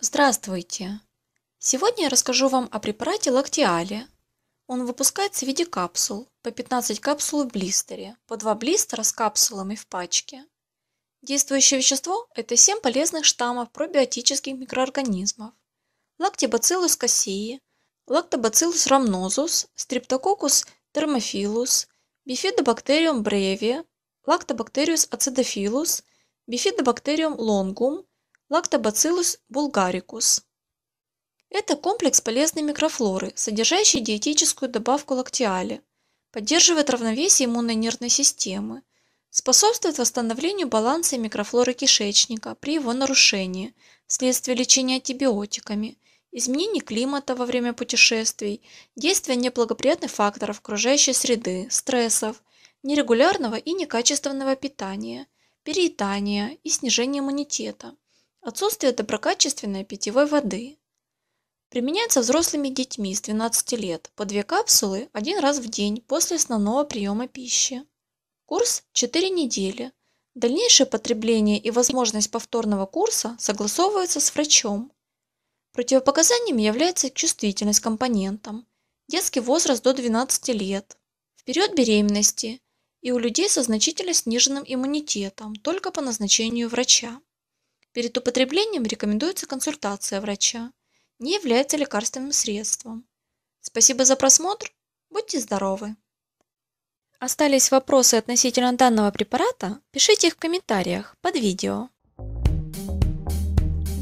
Здравствуйте! Сегодня я расскажу вам о препарате Лактиале. Он выпускается в виде капсул, по 15 капсул в блистере, по 2 блистера с капсулами в пачке. Действующее вещество – это 7 полезных штаммов пробиотических микроорганизмов. Лактибациллус кассии, лактобациллус рамнозус, стриптококус термофилус, бифидобактериум бреви, лактобактериус acidophilus, бифидобактериум лонгум, лактобациллус булгарикус. Это комплекс полезной микрофлоры, содержащий диетическую добавку лактиали, поддерживает равновесие иммунной нервной системы, способствует восстановлению баланса микрофлоры кишечника при его нарушении вследствие лечения антибиотиками – изменений климата во время путешествий, действия неблагоприятных факторов окружающей среды, стрессов, нерегулярного и некачественного питания, переедания и снижения иммунитета, отсутствие доброкачественной питьевой воды. Применяется взрослыми детьми с 12 лет по 2 капсулы один раз в день после основного приема пищи. Курс 4 недели. Дальнейшее потребление и возможность повторного курса согласовываются с врачом. Противопоказаниями является чувствительность к компонентам, детский возраст до 12 лет, в период беременности и у людей со значительно сниженным иммунитетом только по назначению врача. Перед употреблением рекомендуется консультация врача, не является лекарственным средством. Спасибо за просмотр, будьте здоровы! Остались вопросы относительно данного препарата? Пишите их в комментариях под видео.